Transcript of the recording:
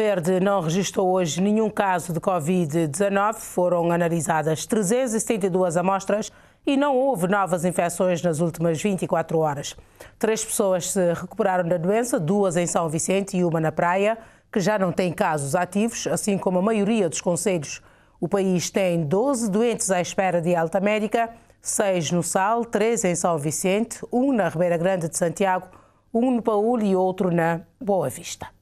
Verde não registrou hoje nenhum caso de Covid-19. Foram analisadas 372 amostras e não houve novas infecções nas últimas 24 horas. Três pessoas se recuperaram da doença, duas em São Vicente e uma na Praia, que já não tem casos ativos, assim como a maioria dos conselhos. O país tem 12 doentes à espera de alta médica, seis no Sal, três em São Vicente, um na Ribeira Grande de Santiago, um no Paúl e outro na Boa Vista.